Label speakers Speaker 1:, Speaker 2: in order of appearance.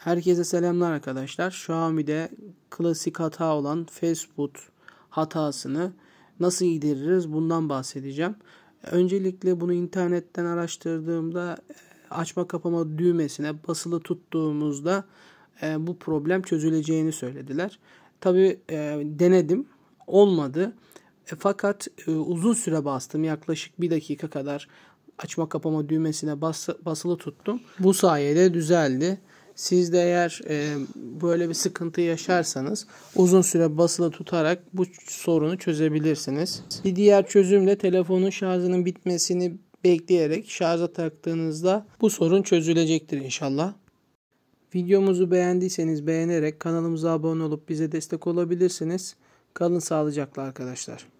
Speaker 1: Herkese selamlar arkadaşlar. Xiaomi'de klasik hata olan Facebook hatasını nasıl gideririz bundan bahsedeceğim. Öncelikle bunu internetten araştırdığımda e, açma kapama düğmesine basılı tuttuğumuzda e, bu problem çözüleceğini söylediler. Tabi e, denedim olmadı. Fakat uzun süre bastım yaklaşık bir dakika kadar açma kapama düğmesine bas, basılı tuttum. Bu sayede düzeldi. Siz de eğer e, böyle bir sıkıntı yaşarsanız uzun süre basılı tutarak bu sorunu çözebilirsiniz. Bir diğer çözüm de telefonun şarjının bitmesini bekleyerek şarja taktığınızda bu sorun çözülecektir inşallah. Videomuzu beğendiyseniz beğenerek kanalımıza abone olup bize destek olabilirsiniz. Kalın sağlıcakla arkadaşlar.